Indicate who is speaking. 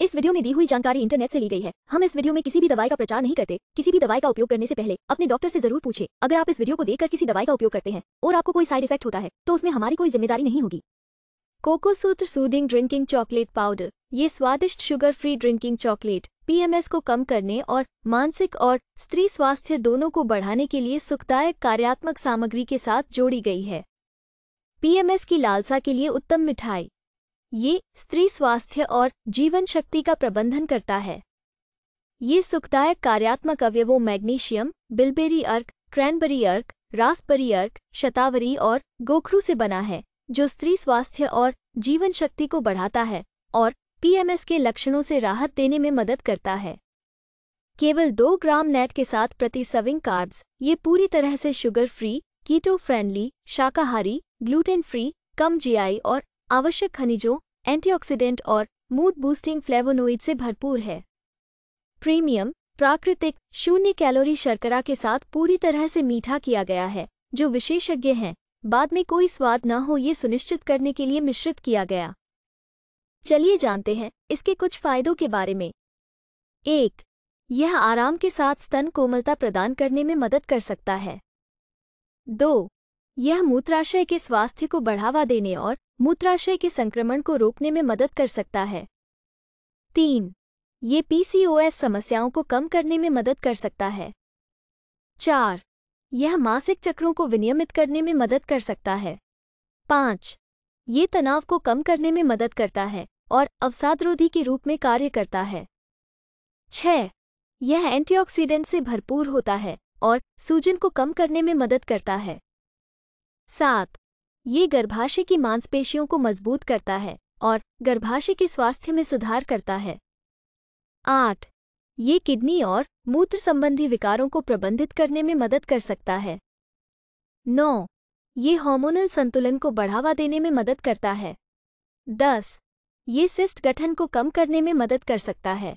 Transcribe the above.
Speaker 1: इस वीडियो में दी हुई जानकारी इंटरनेट से ली गई है हम इस वीडियो में किसी भी दवाई का प्रचार नहीं करते किसी भी दवाई का उपयोग करने से पहले अपने डॉक्टर से जरूर पूछे अगर आप इस वीडियो को देखकर किसी दवाई का उपयोग करते हैं और आपको कोई साइड इफेक्ट होता है तो उसमें हमारी कोई जिम्मेदारी नहीं होगी कोको सूत्र सूदिंग ड्रिंकिंग चॉकलेट पाउडर ये स्वादिष्ट sugar free drinking chocolate PMS को कम करने और मानसिक और स्त्री स्वास्थ्य दोनों को बढ़ाने के लिए सुखदायक कार्यात्मक सामग्री के साथ जोड़ी गई है पीएमएस की लालसा के लिए उत्तम मिठाई ये स्त्री स्वास्थ्य और जीवन शक्ति का प्रबंधन करता है ये सुखदायक कार्यात्मक अवयवों मैग्नीशियम बिलबेरी अर्क क्रैनबेरी अर्क रासबरी अर्क शतावरी और गोखरू से बना है जो स्त्री स्वास्थ्य और जीवन शक्ति को बढ़ाता है और पीएमएस के लक्षणों से राहत देने में मदद करता है केवल दो ग्राम नेट के साथ प्रति सविंग कार्ब्स ये पूरी तरह से शुगर फ्री कीटो फ्रेंडली शाकाहारी ग्लूटेन फ्री कम जीआई और आवश्यक खनिजों एंटीऑक्सीडेंट और मूड बूस्टिंग फ्लेवोनोइड से भरपूर है प्रीमियम प्राकृतिक शून्य कैलोरी शर्करा के साथ पूरी तरह से मीठा किया गया है जो विशेषज्ञ हैं बाद में कोई स्वाद न हो ये सुनिश्चित करने के लिए मिश्रित किया गया चलिए जानते हैं इसके कुछ फायदों के बारे में एक यह आराम के साथ स्तन कोमलता प्रदान करने में मदद कर सकता है दो यह मूत्राशय के स्वास्थ्य को बढ़ावा देने और मूत्राशय के संक्रमण को रोकने में मदद कर सकता है तीन ये पीसीओएस समस्याओं को कम करने में मदद कर सकता है चार यह मासिक चक्रों को विनियमित करने में मदद कर सकता है पाँच ये तनाव को कम करने में मदद करता है और अवसादरोधी के रूप में कार्य करता है छ यह एंटीऑक्सीडेंट से भरपूर होता है और सूजन को कम करने में मदद करता है सात ये गर्भाशय की मांसपेशियों को मजबूत करता है और गर्भाशय के स्वास्थ्य में सुधार करता है आठ ये किडनी और मूत्र संबंधी विकारों को प्रबंधित करने में मदद कर सकता है नौ ये हार्मोनल संतुलन को बढ़ावा देने में मदद करता है दस ये सिस्ट गठन को कम करने में मदद कर सकता है